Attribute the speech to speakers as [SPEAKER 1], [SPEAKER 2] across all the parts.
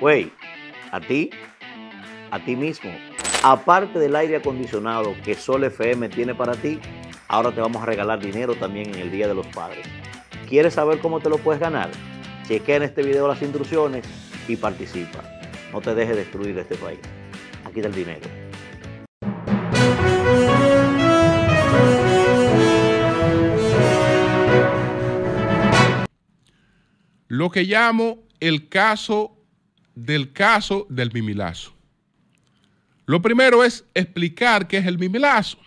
[SPEAKER 1] Güey, a ti, a ti mismo. Aparte del aire acondicionado que Sol FM tiene para ti, ahora te vamos a regalar dinero también en el Día de los Padres. ¿Quieres saber cómo te lo puedes ganar? Chequea en este video las instrucciones y participa. No te dejes destruir este país. Aquí está el dinero. Lo que llamo el caso del caso del mimilazo. Lo primero es explicar qué es el mimilazo.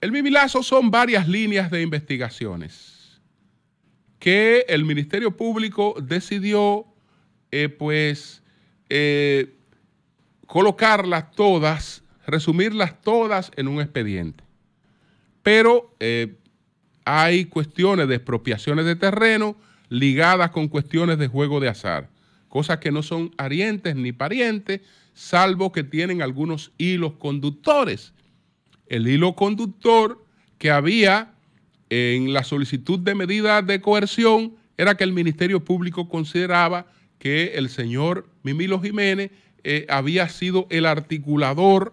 [SPEAKER 1] El mimilazo son varias líneas de investigaciones que el Ministerio Público decidió eh, pues eh, colocarlas todas, resumirlas todas en un expediente. Pero eh, hay cuestiones de expropiaciones de terreno ligadas con cuestiones de juego de azar cosas que no son arientes ni parientes, salvo que tienen algunos hilos conductores. El hilo conductor que había en la solicitud de medidas de coerción era que el Ministerio Público consideraba que el señor Mimilo Jiménez eh, había sido el articulador,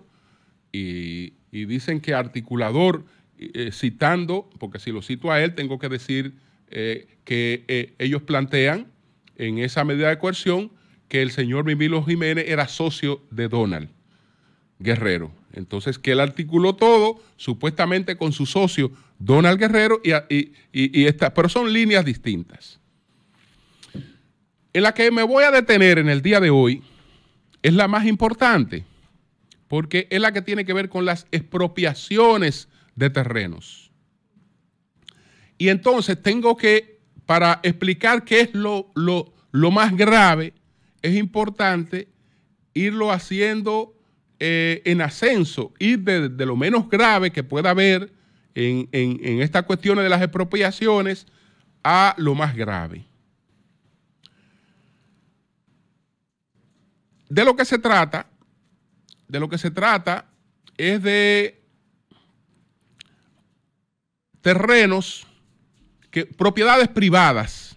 [SPEAKER 1] y, dicen que articulador, eh, citando, porque si lo cito a él, tengo que decir eh, que ellos plantean en esa medida de coerción que el señor Mimilo Jiménez era socio de Donald Guerrero. Entonces, que él articuló todo supuestamente con su socio Donald Guerrero y, y, pero son líneas distintas. En la que me voy a detener en el día de hoy es la más importante, porque es la que tiene que ver con las expropiaciones de terrenos. Y entonces tengo que para explicar qué es lo, lo, más grave, es importante irlo haciendo eh, en ascenso, ir de, lo menos grave que pueda haber en, en, en estas cuestiones de las expropiaciones a lo más grave. De lo que se trata, de lo que se trata es de terrenos que, propiedades privadas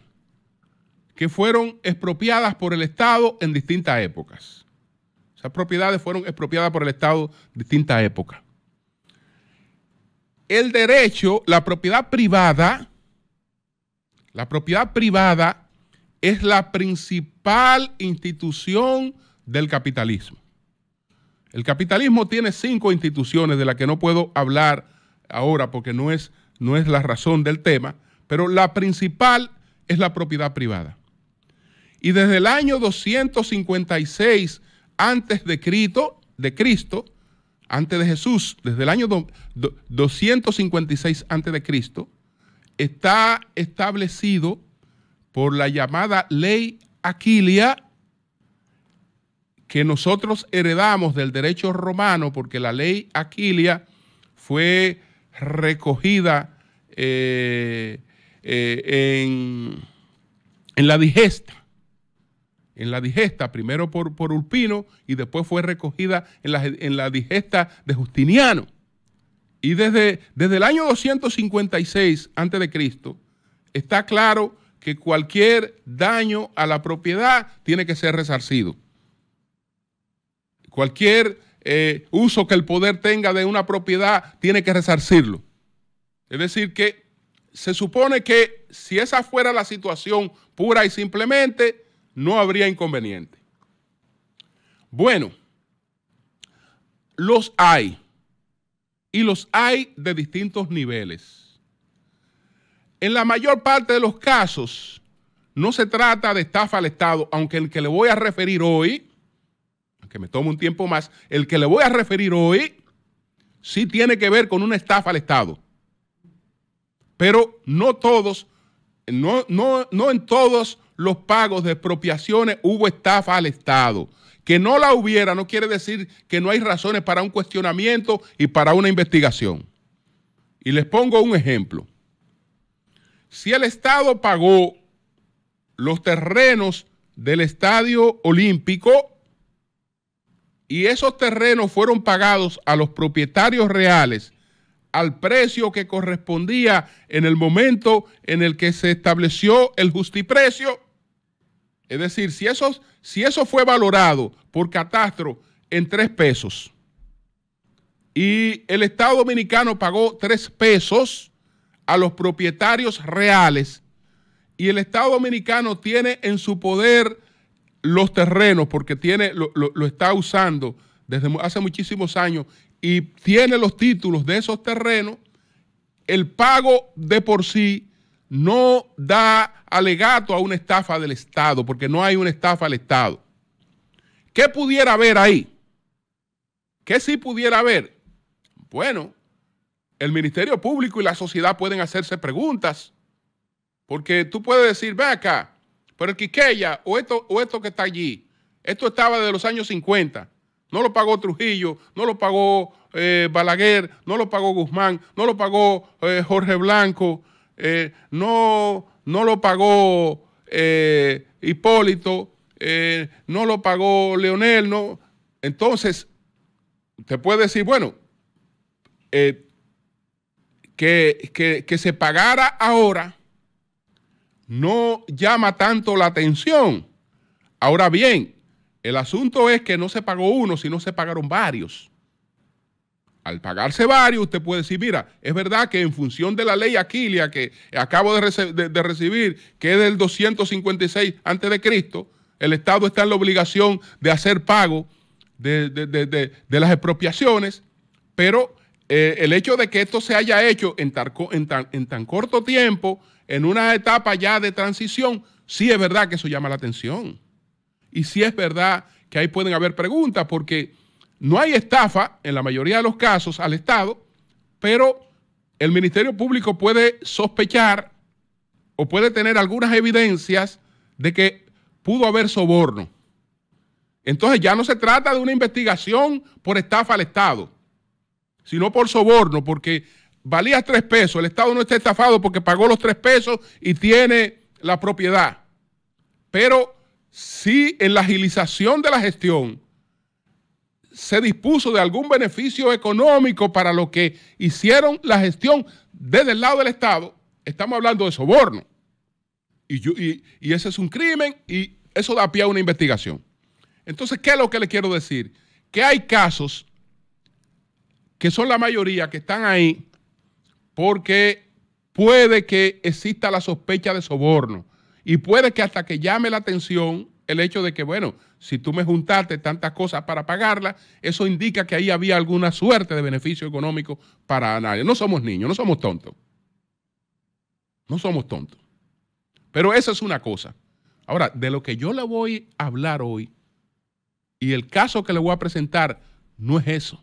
[SPEAKER 1] que fueron expropiadas por el Estado en distintas épocas. Esas propiedades fueron expropiadas por el Estado en distintas épocas. El derecho, la propiedad privada, la propiedad privada es la principal institución del capitalismo. El capitalismo tiene cinco instituciones de las que no puedo hablar ahora porque no es, no es la razón del tema, pero la principal es la propiedad privada. Y desde el año 256 antes de Cristo, de Cristo, antes de Jesús, desde el año 256 antes de Cristo, está establecido por la llamada ley Aquilia que nosotros heredamos del derecho romano porque la ley Aquilia fue recogida eh, eh, en, la digesta. En la digesta, primero por, por Ulpino y después fue recogida en la, en la digesta de Justiniano. Y desde, desde el año 256 a.C. está claro que cualquier daño a la propiedad tiene que ser resarcido. Cualquier eh, uso que el poder tenga de una propiedad tiene que resarcirlo. Es decir, que se supone que si esa fuera la situación pura y simplemente, no habría inconveniente. Bueno, los hay y los hay de distintos niveles. En la mayor parte de los casos, no se trata de estafa al Estado, aunque el que le voy a referir hoy, aunque me tome un tiempo más, el que le voy a referir hoy sí tiene que ver con una estafa al Estado pero no todos, no, en todos los pagos de expropiaciones hubo estafa al Estado. Que no la hubiera no quiere decir que no hay razones para un cuestionamiento y para una investigación. Y les pongo un ejemplo. Si el Estado pagó los terrenos del Estadio Olímpico y esos terrenos fueron pagados a los propietarios reales al precio que correspondía en el momento en el que se estableció el justiprecio. Es decir, si eso, si eso fue valorado por Catastro en tres pesos y el Estado Dominicano pagó tres pesos a los propietarios reales y el Estado Dominicano tiene en su poder los terrenos porque tiene, lo está usando desde hace muchísimos años y tiene los títulos de esos terrenos, el pago de por sí no da alegato a una estafa del Estado, porque no hay una estafa al Estado. ¿Qué pudiera haber ahí? ¿Qué sí pudiera haber? Bueno, el Ministerio Público y la sociedad pueden hacerse preguntas, porque tú puedes decir, ve acá, pero el Quiqueya o esto, o esto que está allí, esto estaba de los años 50. No lo pagó Trujillo, no lo pagó eh, Balaguer, no lo pagó Guzmán, no lo pagó eh, Jorge Blanco, eh, no, no lo pagó Hipólito, no lo pagó Leonel. No. Entonces, usted puede decir, bueno, que, que se pagara ahora no llama tanto la atención. Ahora bien, el asunto es que no se pagó uno, sino se pagaron varios. Al pagarse varios, usted puede decir, mira, es verdad que en función de la ley Aquilia que acabo de, recibir, que es del 256 antes de Cristo, el Estado está en la obligación de hacer pago de, las expropiaciones, pero eh, el hecho de que esto se haya hecho en, en, tan, en tan corto tiempo, en una etapa ya de transición, sí es verdad que eso llama la atención. Y si es verdad que ahí pueden haber preguntas, porque no hay estafa en la mayoría de los casos al Estado, pero el Ministerio Público puede sospechar o puede tener algunas evidencias de que pudo haber soborno. Entonces ya no se trata de una investigación por estafa al Estado, sino por soborno, porque valía tres pesos, el Estado no está estafado porque pagó los tres pesos y tiene la propiedad. Pero si en la agilización de la gestión se dispuso de algún beneficio económico para lo que hicieron la gestión desde el lado del Estado, estamos hablando de soborno. Y, y ese es un crimen y eso da pie a una investigación. Entonces, ¿qué es lo que le quiero decir? Que hay casos que son la mayoría que están ahí porque puede que exista la sospecha de soborno y puede que hasta que llame la atención el hecho de que, bueno, si tú me juntaste tantas cosas para pagarla, eso indica que ahí había alguna suerte de beneficio económico para nadie. No somos niños, no somos tontos. No somos tontos. Pero esa es una cosa. Ahora, de lo que yo le voy a hablar hoy y el caso que le voy a presentar no es eso.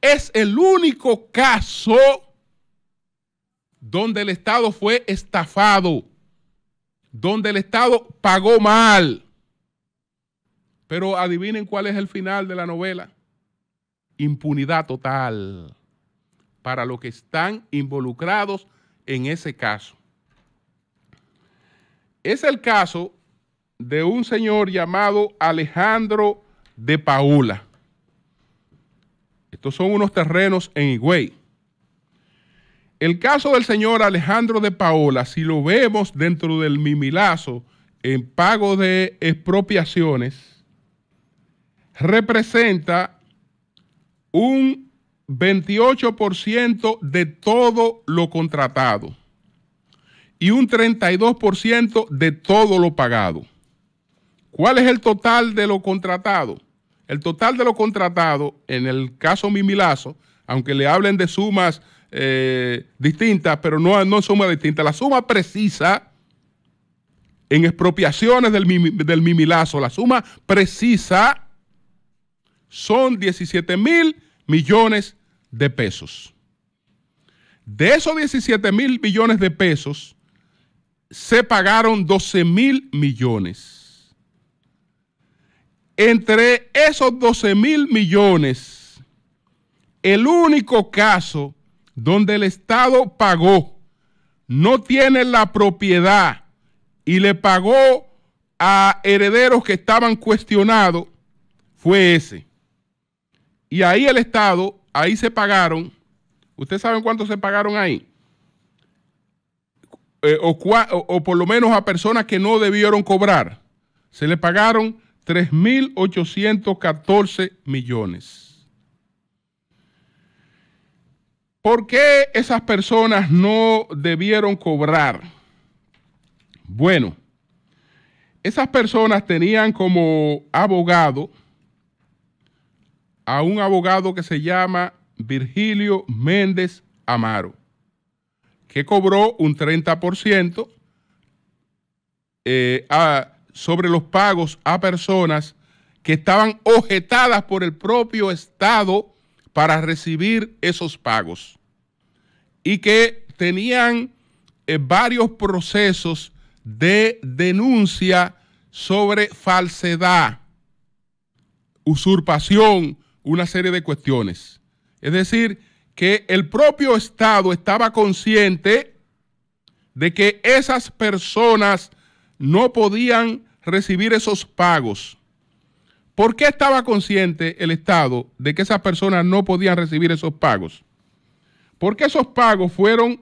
[SPEAKER 1] Es el único caso donde el Estado fue estafado donde el Estado pagó mal. Pero adivinen cuál es el final de la novela. Impunidad total para los que están involucrados en ese caso. Es el caso de un señor llamado Alejandro de Paula. Estos son unos terrenos en Higüey. El caso del señor Alejandro de Paola, si lo vemos dentro del mimilazo en pago de expropiaciones, representa un 28% de todo lo contratado y un 32% de todo lo pagado. ¿Cuál es el total de lo contratado? El total de lo contratado, en el caso Mimilazo, aunque le hablen de sumas eh, distinta, distintas, pero no, no suma distinta. La suma precisa en expropiaciones del, del mimilazo, la suma precisa son 17 mil millones de pesos. De esos 17 mil millones de pesos, se pagaron 12 mil millones. Entre esos 12 mil millones, el único caso donde el Estado pagó, no tiene la propiedad y le pagó a herederos que estaban cuestionados, fue ese. Y ahí el Estado, ahí se pagaron, ¿ustedes saben cuánto se pagaron ahí? Eh, o, o por lo menos a personas que no debieron cobrar, se le pagaron 3.814 millones. ¿Por qué esas personas no debieron cobrar? Bueno, esas personas tenían como abogado a un abogado que se llama Virgilio Méndez Amaro, que cobró un 30% eh, sobre los pagos a personas que estaban objetadas por el propio Estado para recibir esos pagos y que tenían eh, varios procesos de denuncia sobre falsedad, usurpación, una serie de cuestiones. Es decir, que el propio Estado estaba consciente de que esas personas no podían recibir esos pagos ¿Por qué estaba consciente el Estado de que esas personas no podían recibir esos pagos? Porque esos pagos fueron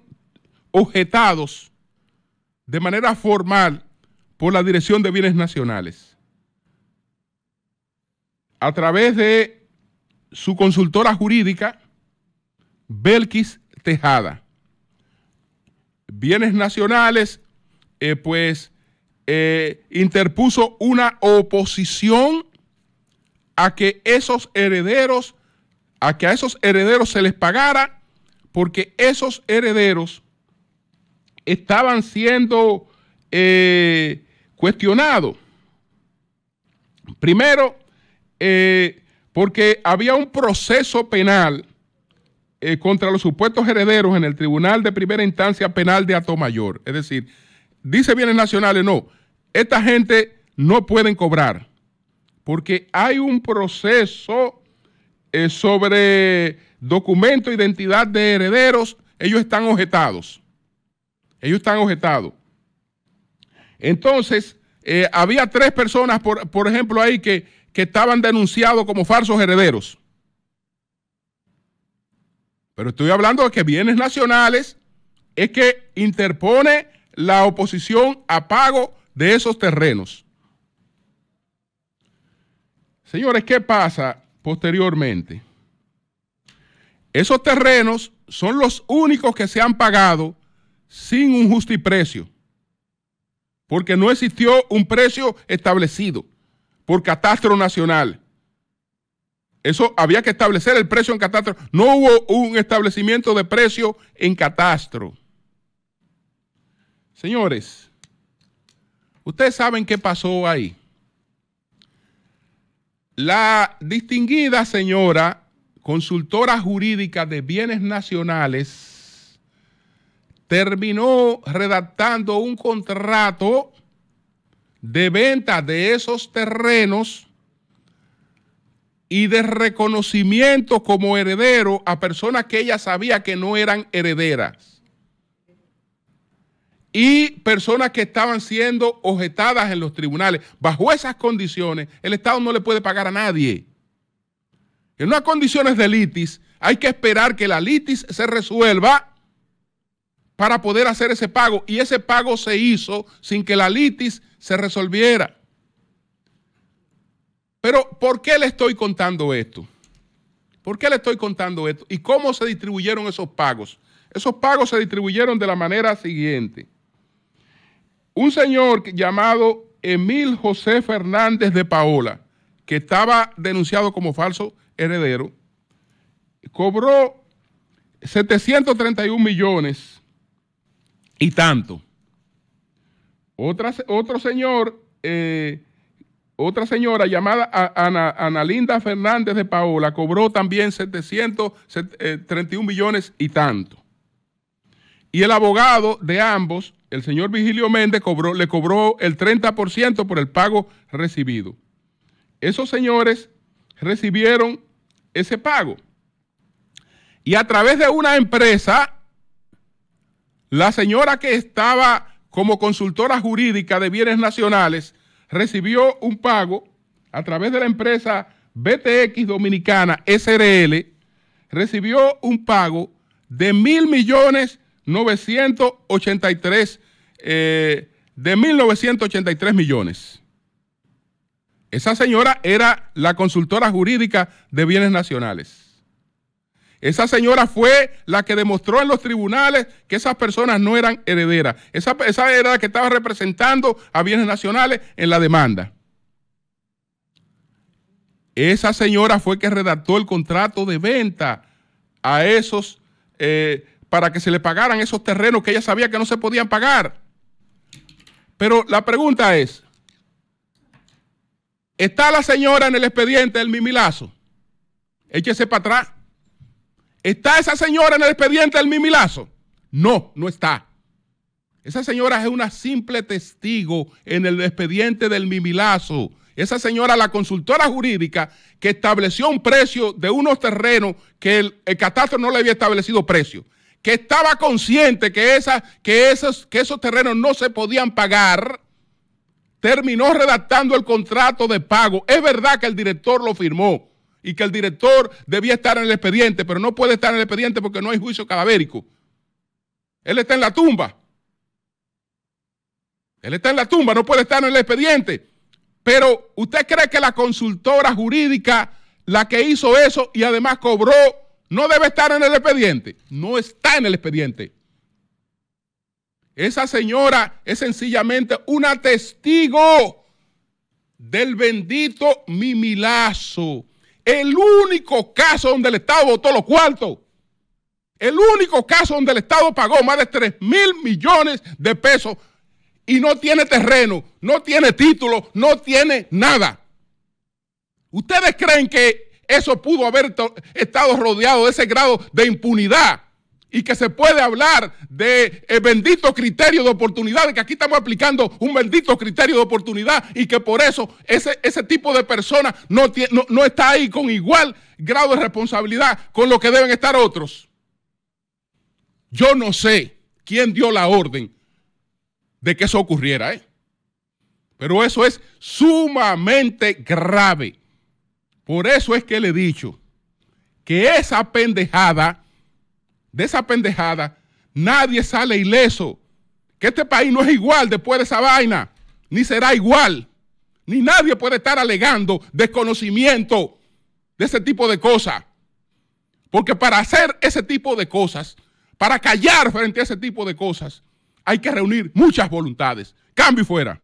[SPEAKER 1] objetados de manera formal por la Dirección de Bienes Nacionales. A través de su consultora jurídica, Belkis Tejada. Bienes Nacionales, eh, pues, eh, interpuso una oposición a que esos herederos, a que a esos herederos se les pagara, porque esos herederos estaban siendo eh, cuestionados. Primero, eh, porque había un proceso penal eh, contra los supuestos herederos en el Tribunal de Primera Instancia Penal de mayor Es decir, dice bienes nacionales, no, esta gente no pueden cobrar porque hay un proceso eh, sobre documento, identidad de herederos, ellos están objetados. Ellos están objetados. Entonces, eh, había tres personas, por, ejemplo, ahí que estaban denunciados como falsos herederos. Pero estoy hablando de que bienes nacionales es que interpone la oposición a pago de esos terrenos. Señores, ¿qué pasa posteriormente? Esos terrenos son los únicos que se han pagado sin un precio, porque no existió un precio establecido por catastro nacional. Eso había que establecer el precio en catastro. No hubo un establecimiento de precio en catastro. Señores, ustedes saben qué pasó ahí. La distinguida señora consultora jurídica de bienes nacionales terminó redactando un contrato de venta de esos terrenos y de reconocimiento como heredero a personas que ella sabía que no eran herederas y personas que estaban siendo objetadas en los tribunales. Bajo esas condiciones, el Estado no le puede pagar a nadie. En unas condiciones de litis, hay que esperar que la litis se resuelva para poder hacer ese pago. Y ese pago se hizo sin que la litis se resolviera. Pero, ¿por qué le estoy contando esto? ¿Por qué le estoy contando esto? ¿Y cómo se distribuyeron esos pagos? Esos pagos se distribuyeron de la manera siguiente un señor llamado Emil José Fernández de Paola, que estaba denunciado como falso heredero, cobró 731 millones y tanto. Otra, otro señor, eh, otra señora llamada Ana, Ana, Linda Fernández de Paola cobró también 731 eh, millones y tanto. Y el abogado de ambos el señor Vigilio Méndez cobró, le cobró el 30% por el pago recibido. Esos señores recibieron ese pago. Y a través de una empresa, la señora que estaba como consultora jurídica de bienes nacionales recibió un pago a través de la empresa BTX Dominicana SRL, recibió un pago de mil millones 983 eh, de 1983 millones. Esa señora era la consultora jurídica de bienes nacionales. Esa señora fue la que demostró en los tribunales que esas personas no eran herederas. Esa, era la que estaba representando a bienes nacionales en la demanda. Esa señora fue que redactó el contrato de venta a esos eh, para que se le pagaran esos terrenos que ella sabía que no se podían pagar. Pero la pregunta es, ¿está la señora en el expediente del mimilazo? Échese para atrás. ¿Está esa señora en el expediente del mimilazo? No, no está. Esa señora es una simple testigo en el expediente del mimilazo. Esa señora, la consultora jurídica, que estableció un precio de unos terrenos que el, catástrofe no le había establecido precio que estaba consciente que, que, esos, que esos terrenos no se podían pagar, terminó redactando el contrato de pago. Es verdad que el director lo firmó y que el director debía estar en el expediente, pero no puede estar en el expediente porque no hay juicio cadavérico. Él está en la tumba. Él está en la tumba, no puede estar en el expediente. Pero usted cree que la consultora jurídica, la que hizo eso y además cobró no debe estar en el expediente. No está en el expediente. Esa señora es sencillamente una testigo del bendito Mimilazo. El único caso donde el Estado votó los cuartos. El único caso donde el Estado pagó más de 3 mil millones de pesos y no tiene terreno, no tiene título, no tiene nada. ¿Ustedes creen que eso pudo haber estado rodeado de ese grado de impunidad y que se puede hablar de eh, bendito criterio de oportunidad, que aquí estamos aplicando un bendito criterio de oportunidad y que por eso ese, ese tipo de personas no, no, está ahí con igual grado de responsabilidad con lo que deben estar otros. Yo no sé quién dio la orden de que eso ocurriera, ¿eh? pero eso es sumamente grave. Por eso es que le he dicho que esa pendejada, de esa pendejada, nadie sale ileso. Que este país no es igual después de esa vaina, ni será igual. Ni nadie puede estar alegando desconocimiento de ese tipo de cosas. Porque para hacer ese tipo de cosas, para callar frente a ese tipo de cosas, hay que reunir muchas voluntades. Cambio fuera.